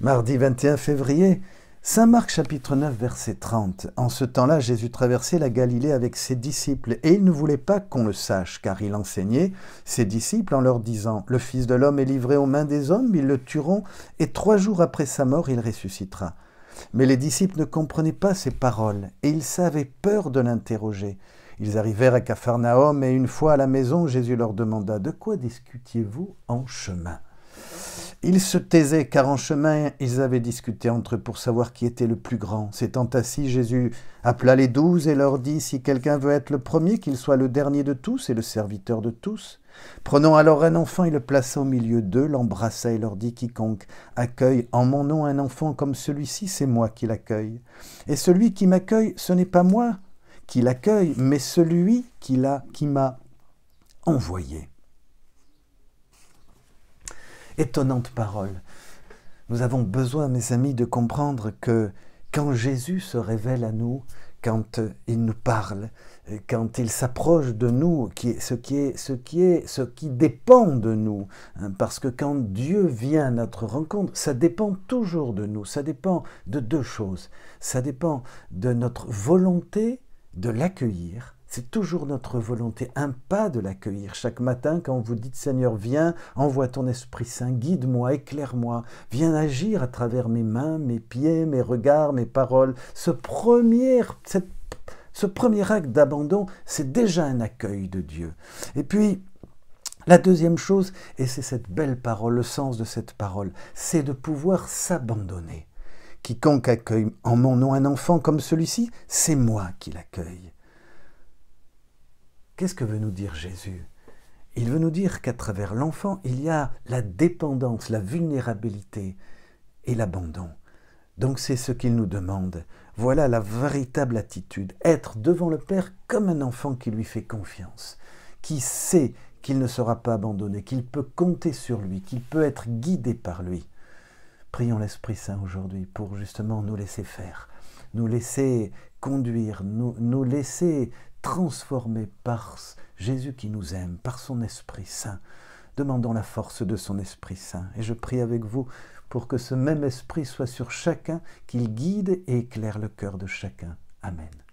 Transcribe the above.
Mardi 21 février, Saint Marc chapitre 9 verset 30. En ce temps-là, Jésus traversait la Galilée avec ses disciples et il ne voulait pas qu'on le sache car il enseignait ses disciples en leur disant Le Fils de l'homme est livré aux mains des hommes, ils le tueront et trois jours après sa mort, il ressuscitera. Mais les disciples ne comprenaient pas ses paroles et ils savaient peur de l'interroger. Ils arrivèrent à Capharnaüm et une fois à la maison, Jésus leur demanda De quoi discutiez-vous en chemin ils se taisaient car en chemin ils avaient discuté entre eux pour savoir qui était le plus grand. S'étant assis, Jésus appela les douze et leur dit, Si quelqu'un veut être le premier, qu'il soit le dernier de tous et le serviteur de tous. Prenant alors un enfant et le plaça au milieu d'eux, l'embrassa et leur dit, Quiconque accueille en mon nom un enfant comme celui-ci, c'est moi qui l'accueille. Et celui qui m'accueille, ce n'est pas moi qui l'accueille, mais celui qui m'a qui envoyé étonnante parole. Nous avons besoin, mes amis, de comprendre que quand Jésus se révèle à nous, quand il nous parle, quand il s'approche de nous, ce qui est ce qui est ce qui dépend de nous, hein, parce que quand Dieu vient à notre rencontre, ça dépend toujours de nous. Ça dépend de deux choses. Ça dépend de notre volonté de l'accueillir c'est toujours notre volonté, un pas de l'accueillir. Chaque matin, quand vous dites Seigneur, viens, envoie ton Esprit Saint, guide-moi, éclaire-moi, viens agir à travers mes mains, mes pieds, mes regards, mes paroles. Ce premier, ce premier acte d'abandon, c'est déjà un accueil de Dieu. Et puis, la deuxième chose, et c'est cette belle parole, le sens de cette parole, c'est de pouvoir s'abandonner. Quiconque accueille en mon nom un enfant comme celui-ci, c'est moi qui l'accueille. Qu'est-ce que veut nous dire Jésus Il veut nous dire qu'à travers l'enfant, il y a la dépendance, la vulnérabilité et l'abandon. Donc c'est ce qu'il nous demande. Voilà la véritable attitude, être devant le Père comme un enfant qui lui fait confiance, qui sait qu'il ne sera pas abandonné, qu'il peut compter sur lui, qu'il peut être guidé par lui. Prions l'Esprit Saint aujourd'hui pour justement nous laisser faire, nous laisser conduire, nous, nous laisser transformés par Jésus qui nous aime, par son Esprit Saint. Demandons la force de son Esprit Saint. Et je prie avec vous pour que ce même Esprit soit sur chacun, qu'il guide et éclaire le cœur de chacun. Amen.